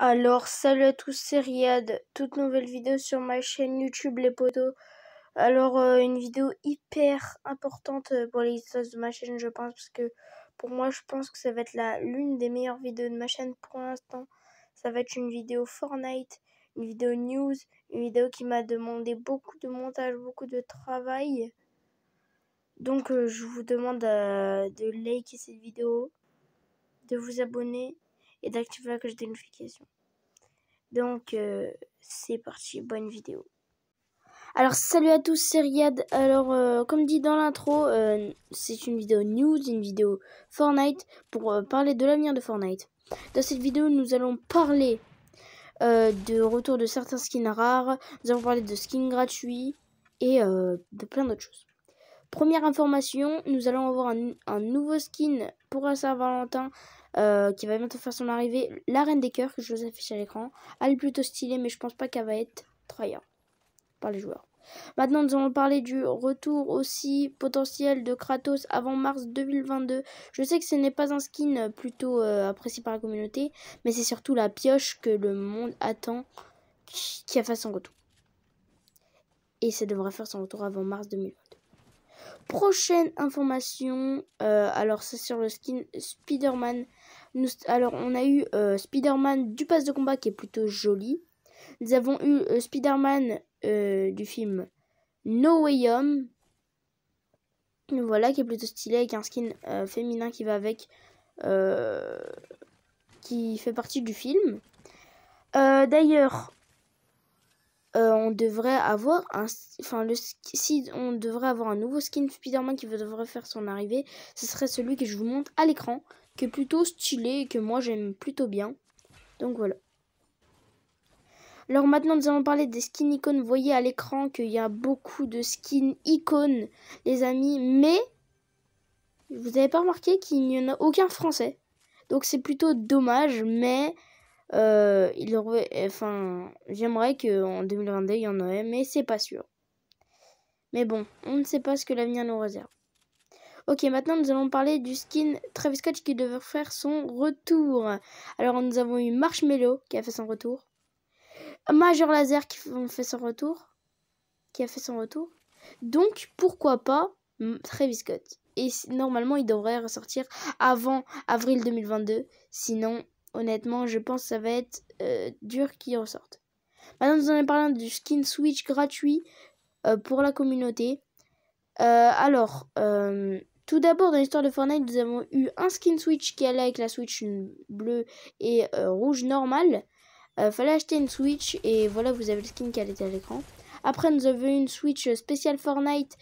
Alors salut à tous, c'est Riyad, toute nouvelle vidéo sur ma chaîne YouTube Les Potos. Alors euh, une vidéo hyper importante euh, pour l'existence de ma chaîne je pense, parce que pour moi je pense que ça va être l'une des meilleures vidéos de ma chaîne pour l'instant. Ça va être une vidéo Fortnite, une vidéo news, une vidéo qui m'a demandé beaucoup de montage, beaucoup de travail. Donc euh, je vous demande de liker cette vidéo, de vous abonner et d'activer la cloche des notifications. Donc euh, c'est parti, bonne vidéo. Alors salut à tous, c'est Riyad. Alors euh, comme dit dans l'intro, euh, c'est une vidéo news, une vidéo Fortnite pour parler de l'avenir de Fortnite. Dans cette vidéo, nous allons parler de retour de certains skins rares, nous allons parler de skins gratuits et de plein d'autres choses. Première information, nous allons avoir un, nouveau skin pour un Saint-Valentin euh, qui va bientôt faire son arrivée. La Reine des Cœurs que je vous affiche à l'écran. Elle est plutôt stylée mais je pense pas qu'elle va être trahie hein, par les joueurs. Maintenant, nous allons parler du retour aussi potentiel de Kratos avant mars 2022. Je sais que ce n'est pas un skin plutôt euh, apprécié par la communauté, mais c'est surtout la pioche que le monde attend qui a fait son retour. Et ça devrait faire son retour avant mars 2022. Prochaine information, euh, alors c'est sur le skin Spider-Man. alors on a eu euh, Spider-Man du pass de combat qui est plutôt joli. Nous avons eu euh, Spider-Man du film No Way Home. Voilà, qui est plutôt stylé avec un skin féminin qui va avec. qui fait partie du film. D'ailleurs, euh, on devrait avoir un enfin le si on devrait avoir un nouveau skin Spider-Man qui devrait faire son arrivée, ce serait celui que je vous montre à l'écran, qui est plutôt stylé et que moi j'aime plutôt bien. Donc voilà. Alors maintenant nous allons parler des skins icônes. Vous voyez à l'écran qu'il y a beaucoup de skins icônes, les amis, mais vous n'avez pas remarqué qu'il n'y en a aucun français. Donc c'est plutôt dommage, mais euh, il aurait, enfin, j'aimerais qu'en 2022 il y en aurait, mais c'est pas sûr. Mais bon, on ne sait pas ce que l'avenir nous réserve. Ok, maintenant nous allons parler du skin Travis Scott qui devrait faire son retour. Alors nous avons eu Marshmello qui a fait son retour, Major Laser qui fait son retour, qui a fait son retour. Donc pourquoi pas Travis Scott. Et normalement il devrait ressortir avant avril 2022, sinon Honnêtement, je pense que ça va être euh, dur qu'ils ressortent. Maintenant, nous allons parler du skin Switch gratuit euh, pour la communauté. Euh, alors, tout d'abord, dans l'histoire de Fortnite, nous avons eu un skin Switch qui allait avec la Switch bleue et rouge normale. fallait acheter une Switch et voilà, vous avez le skin qui allait à l'écran. Après, nous avons eu une Switch spéciale Fortnite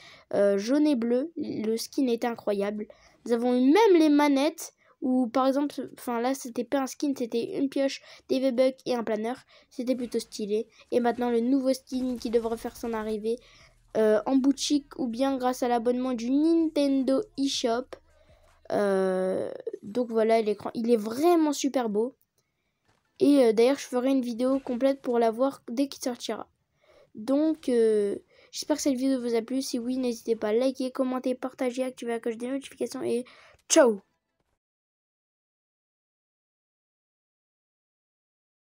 jaune et bleu. Le skin est incroyable. Nous avons eu même les manettes ou par exemple, enfin là c'était pas un skin, c'était une pioche, des V-Bucks et un planeur. C'était plutôt stylé. Et maintenant le nouveau skin qui devrait faire son arrivée euh, en boutique ou bien grâce à l'abonnement du Nintendo eShop. Euh, donc voilà l'écran, il est vraiment super beau. Et euh, d'ailleurs je ferai une vidéo complète pour la voir dès qu'il sortira. Donc j'espère que cette vidéo vous a plu. Si oui, n'hésitez pas à liker, commenter, partager, activer la cloche des notifications et ciao